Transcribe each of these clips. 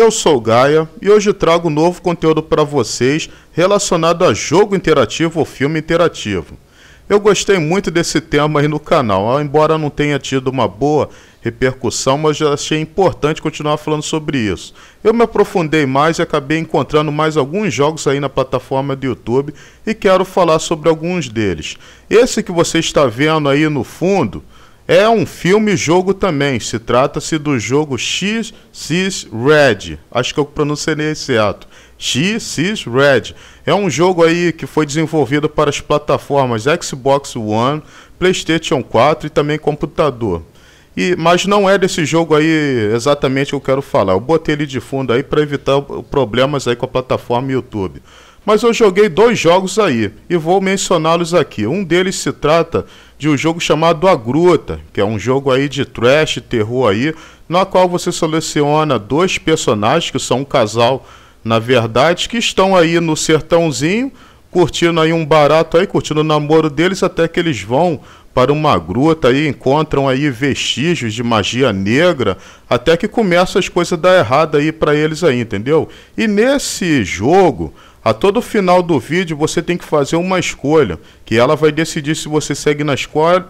Eu sou Gaia e hoje trago novo conteúdo para vocês relacionado a jogo interativo ou filme interativo. Eu gostei muito desse tema aí no canal, embora não tenha tido uma boa repercussão, mas já achei importante continuar falando sobre isso. Eu me aprofundei mais e acabei encontrando mais alguns jogos aí na plataforma do YouTube e quero falar sobre alguns deles. Esse que você está vendo aí no fundo é um filme-jogo também. Se trata-se do jogo X Cis Red. Acho que eu pronunciei certo. X Cis Red. É um jogo aí que foi desenvolvido para as plataformas Xbox One, PlayStation 4 e também computador. E, mas não é desse jogo aí exatamente que eu quero falar. Eu botei ele de fundo aí para evitar problemas aí com a plataforma YouTube. Mas eu joguei dois jogos aí e vou mencioná-los aqui. Um deles se trata de um jogo chamado A Gruta, que é um jogo aí de trash, terror aí, na qual você seleciona dois personagens que são um casal, na verdade, que estão aí no sertãozinho, curtindo aí um barato aí, curtindo o namoro deles até que eles vão para uma gruta e encontram aí vestígios de magia negra, até que começam as coisas a dar errado aí para eles aí, entendeu? E nesse jogo, a todo final do vídeo você tem que fazer uma escolha, que ela vai decidir se você segue na,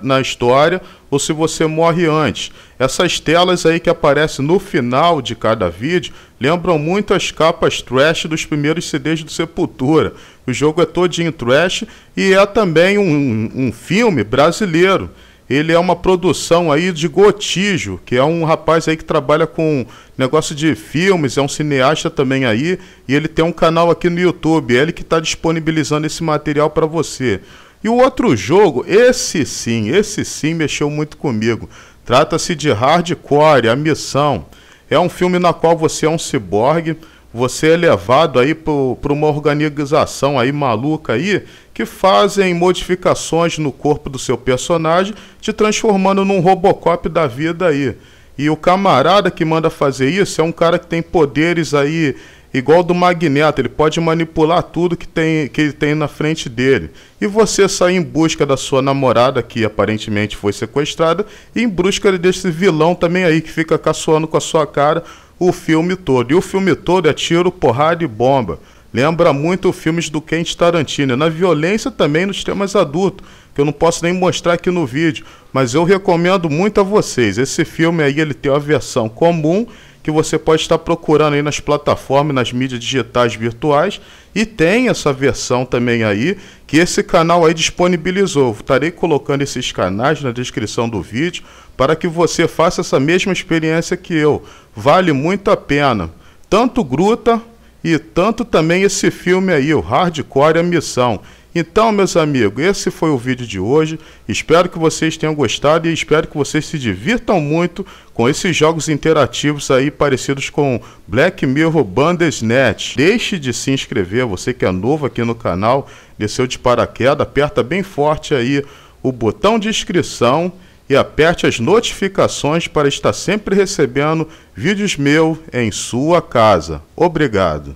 na história ou se você morre antes. Essas telas aí que aparecem no final de cada vídeo lembram muito as capas trash dos primeiros CDs do Sepultura. O jogo é todinho trash e é também um, um filme brasileiro ele é uma produção aí de Gotijo, que é um rapaz aí que trabalha com negócio de filmes, é um cineasta também aí, e ele tem um canal aqui no YouTube, é ele que está disponibilizando esse material para você. E o outro jogo, esse sim, esse sim mexeu muito comigo. Trata-se de Hardcore, a missão. É um filme na qual você é um ciborgue você é levado aí para uma organização aí maluca aí que fazem modificações no corpo do seu personagem, te transformando num Robocop da vida aí. E o camarada que manda fazer isso é um cara que tem poderes aí igual do Magneto, ele pode manipular tudo que tem que ele tem na frente dele. E você sai em busca da sua namorada que aparentemente foi sequestrada e em busca desse vilão também aí que fica caçoando com a sua cara o filme todo. E o filme todo é tiro, porrada e bomba. Lembra muito filmes do Quente Tarantino. Na violência também nos temas adultos, que eu não posso nem mostrar aqui no vídeo. Mas eu recomendo muito a vocês. Esse filme aí ele tem uma versão comum que você pode estar procurando aí nas plataformas, nas mídias digitais virtuais e tem essa versão também aí que esse canal aí disponibilizou. Estarei colocando esses canais na descrição do vídeo para que você faça essa mesma experiência que eu. Vale muito a pena. Tanto Gruta e tanto também esse filme aí, o Hardcore a Missão. Então, meus amigos, esse foi o vídeo de hoje. Espero que vocês tenham gostado e espero que vocês se divirtam muito com esses jogos interativos aí parecidos com Black Mirror Bandersnatch. Deixe de se inscrever, você que é novo aqui no canal, desceu de paraquedas, aperta bem forte aí o botão de inscrição e aperte as notificações para estar sempre recebendo vídeos meus em sua casa. Obrigado.